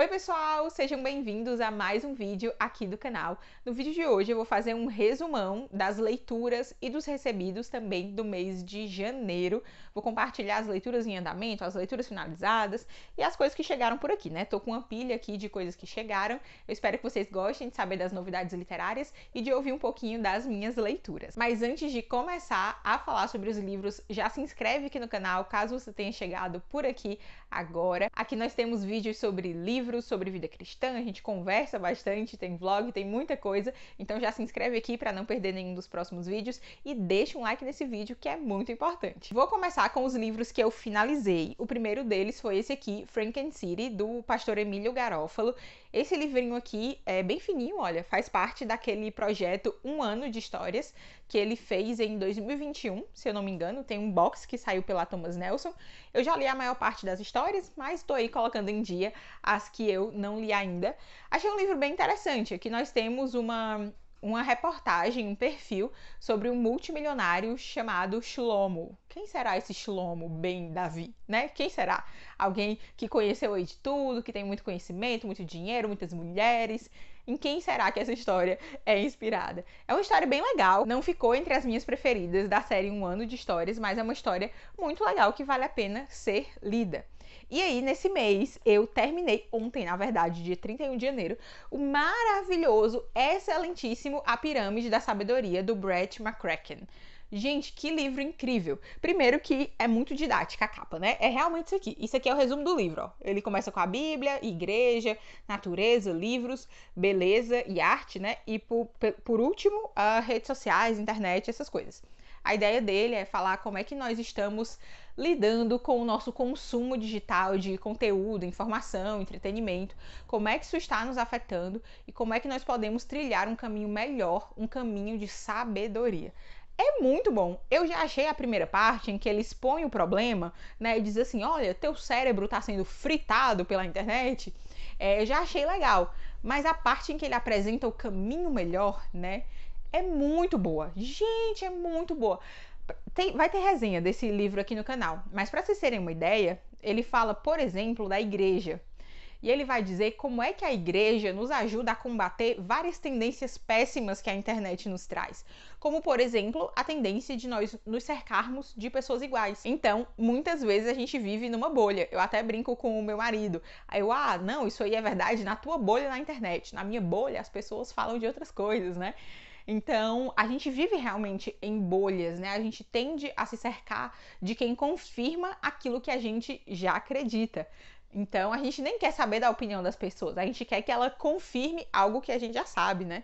Oi pessoal, sejam bem-vindos a mais um vídeo aqui do canal. No vídeo de hoje eu vou fazer um resumão das leituras e dos recebidos também do mês de janeiro. Vou compartilhar as leituras em andamento, as leituras finalizadas e as coisas que chegaram por aqui, né? Tô com uma pilha aqui de coisas que chegaram. Eu espero que vocês gostem de saber das novidades literárias e de ouvir um pouquinho das minhas leituras. Mas antes de começar a falar sobre os livros, já se inscreve aqui no canal caso você tenha chegado por aqui agora. Aqui nós temos vídeos sobre livros sobre vida cristã, a gente conversa bastante, tem vlog, tem muita coisa. Então já se inscreve aqui para não perder nenhum dos próximos vídeos e deixa um like nesse vídeo que é muito importante. Vou começar com os livros que eu finalizei. O primeiro deles foi esse aqui, Franken City, do pastor Emílio Garófalo. Esse livrinho aqui é bem fininho, olha, faz parte daquele projeto Um Ano de Histórias que ele fez em 2021, se eu não me engano. Tem um box que saiu pela Thomas Nelson. Eu já li a maior parte das histórias, mas estou aí colocando em dia as que eu não li ainda. Achei um livro bem interessante. Aqui nós temos uma uma reportagem, um perfil sobre um multimilionário chamado Shlomo. Quem será esse Shlomo Ben Davi, né? Quem será? Alguém que conheceu aí de tudo, que tem muito conhecimento, muito dinheiro, muitas mulheres. Em quem será que essa história é inspirada? É uma história bem legal, não ficou entre as minhas preferidas da série Um Ano de Histórias, mas é uma história muito legal que vale a pena ser lida. E aí, nesse mês, eu terminei ontem, na verdade, dia 31 de janeiro, o maravilhoso, excelentíssimo A Pirâmide da Sabedoria, do Brett McCracken. Gente, que livro incrível! Primeiro que é muito didática a capa, né? É realmente isso aqui. Isso aqui é o resumo do livro, ó. Ele começa com a Bíblia, igreja, natureza, livros, beleza e arte, né? E por, por último, uh, redes sociais, internet, essas coisas. A ideia dele é falar como é que nós estamos lidando com o nosso consumo digital de conteúdo, informação, entretenimento, como é que isso está nos afetando e como é que nós podemos trilhar um caminho melhor, um caminho de sabedoria. É muito bom. Eu já achei a primeira parte em que ele expõe o problema, né? E diz assim: olha, teu cérebro está sendo fritado pela internet. É, eu já achei legal. Mas a parte em que ele apresenta o caminho melhor, né? é muito boa. Gente, é muito boa. Tem, vai ter resenha desse livro aqui no canal, mas para vocês terem uma ideia, ele fala, por exemplo, da igreja. E ele vai dizer como é que a igreja nos ajuda a combater várias tendências péssimas que a internet nos traz, como por exemplo, a tendência de nós nos cercarmos de pessoas iguais. Então, muitas vezes a gente vive numa bolha. Eu até brinco com o meu marido. Aí eu, ah, não, isso aí é verdade na tua bolha na internet. Na minha bolha as pessoas falam de outras coisas, né? Então, a gente vive realmente em bolhas, né? A gente tende a se cercar de quem confirma aquilo que a gente já acredita. Então, a gente nem quer saber da opinião das pessoas, a gente quer que ela confirme algo que a gente já sabe, né?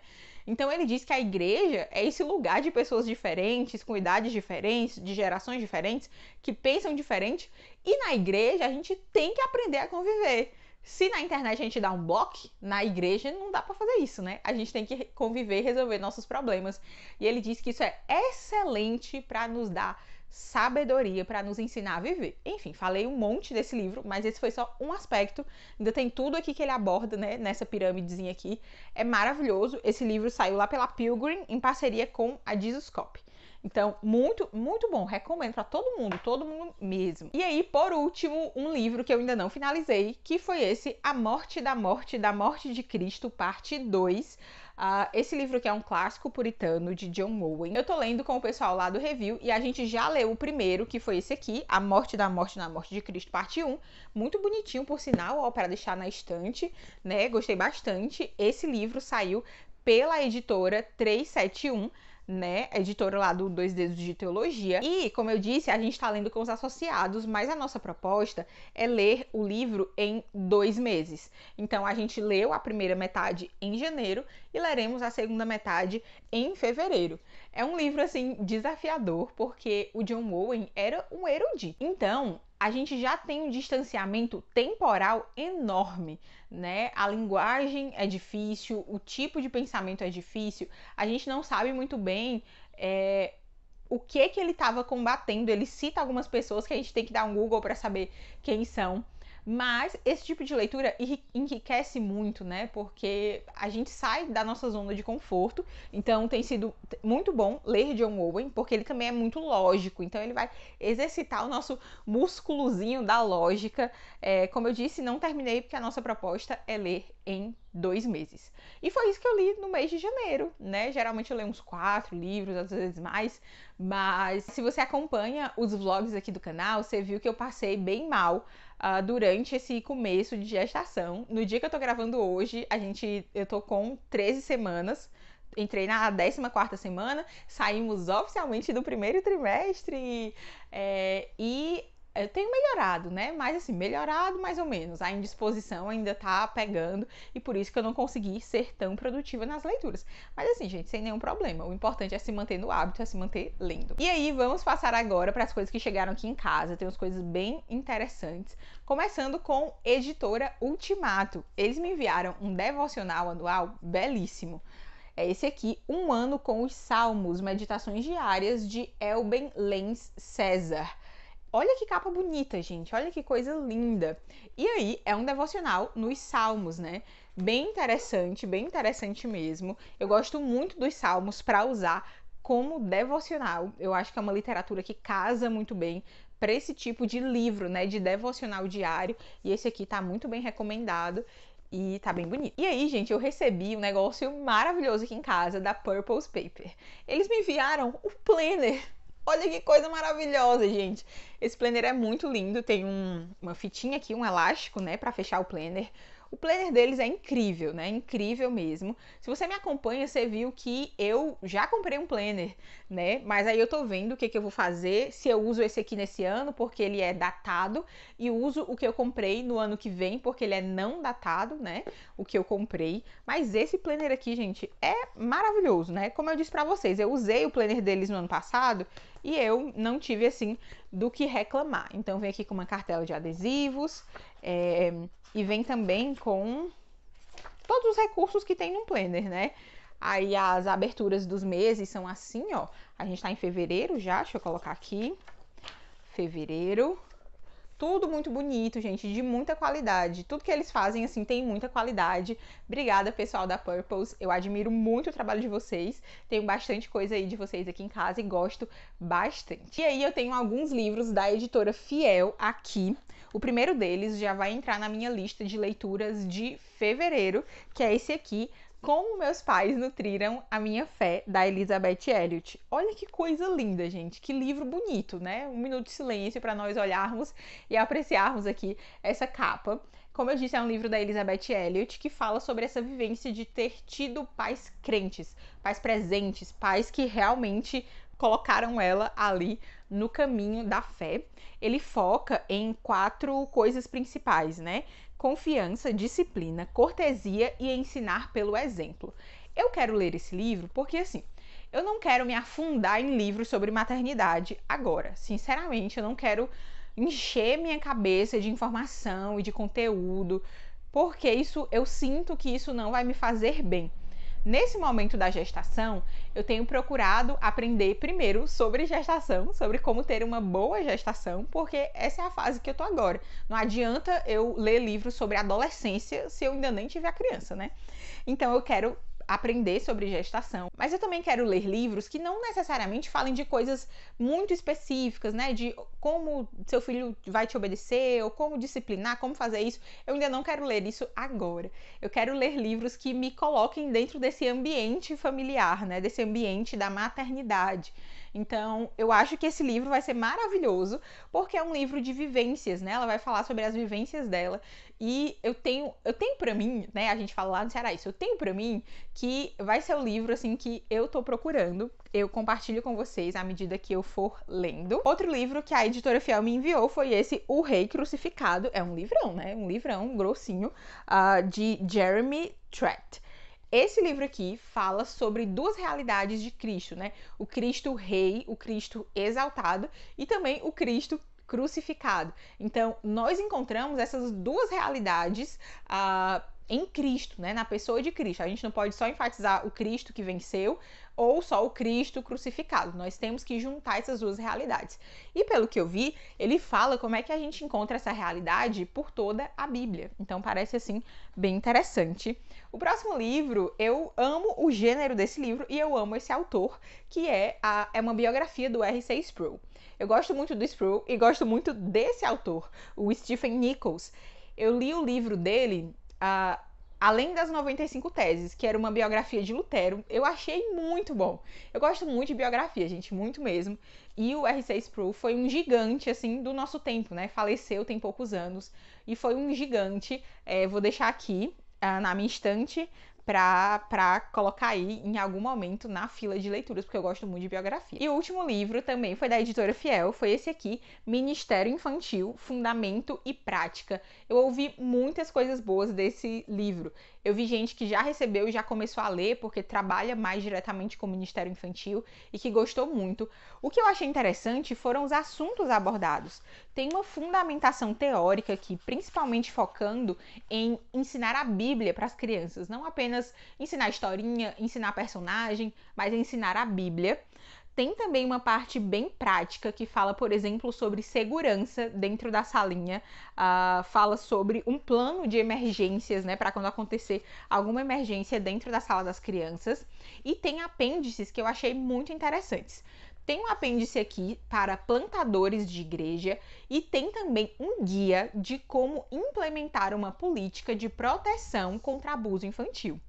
Então, ele diz que a igreja é esse lugar de pessoas diferentes, com idades diferentes, de gerações diferentes, que pensam diferente, e na igreja a gente tem que aprender a conviver. Se na internet a gente dá um bloco, na igreja não dá para fazer isso, né? A gente tem que conviver e resolver nossos problemas. E ele diz que isso é excelente para nos dar sabedoria, para nos ensinar a viver. Enfim, falei um monte desse livro, mas esse foi só um aspecto. Ainda tem tudo aqui que ele aborda, né? Nessa pirâmidezinha aqui. É maravilhoso. Esse livro saiu lá pela Pilgrim em parceria com a Jesus Copy. Então, muito, muito bom. Recomendo para todo mundo, todo mundo mesmo. E aí, por último, um livro que eu ainda não finalizei, que foi esse A Morte da Morte, da Morte de Cristo, parte 2. Uh, ah, esse livro que é um clássico puritano de John Owen. Eu tô lendo com o pessoal lá do review e a gente já leu o primeiro, que foi esse aqui, A Morte da Morte na Morte de Cristo, parte 1. Muito bonitinho, por sinal, ó, para deixar na estante, né? Gostei bastante. Esse livro saiu pela editora 371 né? Editora lá do Dois Dedos de Teologia. E, como eu disse, a gente está lendo com os associados, mas a nossa proposta é ler o livro em dois meses. Então, a gente leu a primeira metade em janeiro e leremos a segunda metade em fevereiro. É um livro, assim, desafiador, porque o John Owen era um erudito. Então, a gente já tem um distanciamento temporal enorme, né? A linguagem é difícil, o tipo de pensamento é difícil, a gente não sabe muito bem é, o que que ele estava combatendo. Ele cita algumas pessoas que a gente tem que dar um Google para saber quem são. Mas esse tipo de leitura enriquece muito, né? Porque a gente sai da nossa zona de conforto. Então tem sido muito bom ler John Owen, porque ele também é muito lógico. Então ele vai exercitar o nosso músculozinho da lógica. É, como eu disse, não terminei porque a nossa proposta é ler em dois meses. E foi isso que eu li no mês de janeiro, né? Geralmente eu leio uns quatro livros, às vezes mais, mas se você acompanha os vlogs aqui do canal, você viu que eu passei bem mal uh, durante esse começo de gestação. No dia que eu tô gravando hoje, a gente, eu tô com 13 semanas, entrei na 14 semana, saímos oficialmente do primeiro trimestre. É, e eu tenho melhorado, né? Mas assim, melhorado mais ou menos. A indisposição ainda tá pegando e por isso que eu não consegui ser tão produtiva nas leituras. Mas assim, gente, sem nenhum problema. O importante é se manter no hábito, é se manter lendo. E aí, vamos passar agora para as coisas que chegaram aqui em casa. Tem umas coisas bem interessantes. Começando com Editora Ultimato. Eles me enviaram um devocional anual belíssimo é esse aqui, Um Ano com os Salmos, Meditações Diárias de Elben Lenz César. Olha que capa bonita, gente. Olha que coisa linda. E aí, é um devocional nos Salmos, né? Bem interessante, bem interessante mesmo. Eu gosto muito dos Salmos para usar como devocional. Eu acho que é uma literatura que casa muito bem para esse tipo de livro, né, de devocional diário, e esse aqui tá muito bem recomendado e tá bem bonito. E aí, gente, eu recebi um negócio maravilhoso aqui em casa da Purple's Paper. Eles me enviaram o planner Olha que coisa maravilhosa, gente. Esse planner é muito lindo, tem um, uma fitinha aqui, um elástico, né, para fechar o planner. O planner deles é incrível, né? Incrível mesmo. Se você me acompanha, você viu que eu já comprei um planner, né? Mas aí eu tô vendo o que, que eu vou fazer, se eu uso esse aqui nesse ano, porque ele é datado, e uso o que eu comprei no ano que vem, porque ele é não datado, né? O que eu comprei. Mas esse planner aqui, gente, é maravilhoso, né? Como eu disse para vocês, eu usei o planner deles no ano passado e eu não tive assim do que reclamar. Então vem aqui com uma cartela de adesivos, é, e vem também com todos os recursos que tem no planner, né? Aí as aberturas dos meses são assim, ó. A gente tá em fevereiro já, deixa eu colocar aqui. Fevereiro, tudo muito bonito, gente, de muita qualidade. Tudo que eles fazem, assim, tem muita qualidade. Obrigada, pessoal da Purples. Eu admiro muito o trabalho de vocês. Tenho bastante coisa aí de vocês aqui em casa e gosto bastante. E aí eu tenho alguns livros da editora Fiel aqui. O primeiro deles já vai entrar na minha lista de leituras de fevereiro, que é esse aqui, como meus pais nutriram a minha fé da Elizabeth Elliot. Olha que coisa linda, gente. Que livro bonito, né? Um minuto de silêncio para nós olharmos e apreciarmos aqui essa capa. Como eu disse, é um livro da Elizabeth Elliot que fala sobre essa vivência de ter tido pais crentes, pais presentes, pais que realmente colocaram ela ali no caminho da fé. Ele foca em quatro coisas principais, né? confiança, disciplina, cortesia e ensinar pelo exemplo. Eu quero ler esse livro porque, assim, eu não quero me afundar em livros sobre maternidade agora. Sinceramente, eu não quero encher minha cabeça de informação e de conteúdo, porque isso eu sinto que isso não vai me fazer bem. Nesse momento da gestação, eu tenho procurado aprender primeiro sobre gestação, sobre como ter uma boa gestação, porque essa é a fase que eu tô agora. Não adianta eu ler livros sobre adolescência se eu ainda nem tiver a criança, né? Então eu quero aprender sobre gestação. Mas eu também quero ler livros que não necessariamente falem de coisas muito específicas, né? De como seu filho vai te obedecer, ou como disciplinar, como fazer isso. Eu ainda não quero ler isso agora. Eu quero ler livros que me coloquem dentro desse ambiente familiar, né? Desse ambiente da maternidade. Então, eu acho que esse livro vai ser maravilhoso, porque é um livro de vivências, né? Ela vai falar sobre as vivências dela. E eu tenho, eu tenho para mim, né? A gente fala lá no Ceará isso. Eu tenho para mim que vai ser o livro assim que eu tô procurando. Eu compartilho com vocês à medida que eu for lendo. Outro livro que a editora Fiel me enviou foi esse O Rei Crucificado. É um livrão, né? Um livrão grossinho uh, de Jeremy Tratt. Esse livro aqui fala sobre duas realidades de Cristo, né? O Cristo Rei, o Cristo exaltado e também o Cristo crucificado. Então, nós encontramos essas duas realidades uh, em Cristo, né, na pessoa de Cristo. A gente não pode só enfatizar o Cristo que venceu ou só o Cristo crucificado. Nós temos que juntar essas duas realidades. E pelo que eu vi, ele fala como é que a gente encontra essa realidade por toda a Bíblia. Então parece assim bem interessante. O próximo livro, eu amo o gênero desse livro e eu amo esse autor, que é, a, é uma biografia do R.C. Sproul. Eu gosto muito do Sproul e gosto muito desse autor, o Stephen Nichols. Eu li o livro dele além das 95 teses, que era uma biografia de Lutero, eu achei muito bom. Eu gosto muito de biografia, gente, muito mesmo. E o R6 Pro foi um gigante, assim, do nosso tempo, né? Faleceu tem poucos anos e foi um gigante. É, vou deixar aqui ah, na minha estante pra, pra colocar aí em algum momento na fila de leituras, porque eu gosto muito de biografia. E o último livro também foi da editora Fiel, foi esse aqui, Ministério Infantil, Fundamento e Prática. Eu ouvi muitas coisas boas desse livro. Eu vi gente que já recebeu e já começou a ler porque trabalha mais diretamente com o Ministério Infantil e que gostou muito. O que eu achei interessante foram os assuntos abordados. Tem uma fundamentação teórica aqui, principalmente focando em ensinar a Bíblia para as crianças, não apenas ensinar historinha, ensinar personagem, mas ensinar a Bíblia. Tem também uma parte bem prática que fala, por exemplo, sobre segurança dentro da salinha, uh, fala sobre um plano de emergências, né, para quando acontecer alguma emergência dentro da sala das crianças. E tem apêndices que eu achei muito interessantes. Tem um apêndice aqui para plantadores de igreja e tem também um guia de como implementar uma política de proteção contra abuso infantil.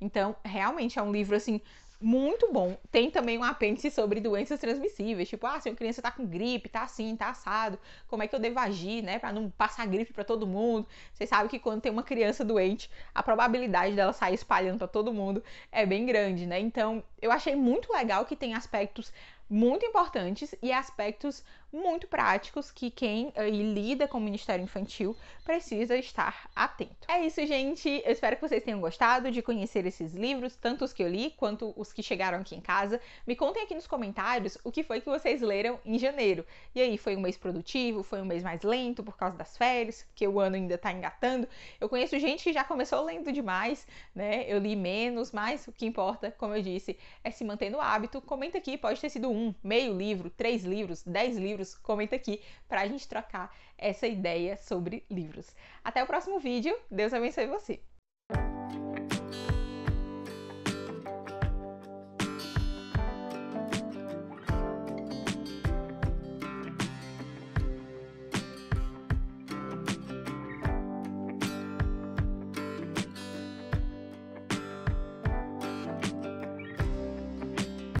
Então, realmente é um livro assim muito bom. Tem também um apêndice sobre doenças transmissíveis, tipo, ah, se uma criança tá com gripe, tá assim, tá assado, como é que eu devo agir, né, para não passar gripe para todo mundo? você sabe que quando tem uma criança doente, a probabilidade dela sair espalhando para todo mundo é bem grande, né? Então, eu achei muito legal que tem aspectos muito importantes e aspectos muito práticos que quem eh, lida com o Ministério Infantil precisa estar atento. É isso, gente. Eu espero que vocês tenham gostado de conhecer esses livros, tanto os que eu li quanto os que chegaram aqui em casa. Me contem aqui nos comentários o que foi que vocês leram em janeiro. E aí, foi um mês produtivo? Foi um mês mais lento por causa das férias? que o ano ainda tá engatando? Eu conheço gente que já começou lendo demais, né? Eu li menos, mas o que importa, como eu disse, é se manter no hábito. Comenta aqui, pode ter sido um, meio livro, três livros, dez livros livros, comenta aqui para a gente trocar essa ideia sobre livros. Até o próximo vídeo, Deus abençoe você!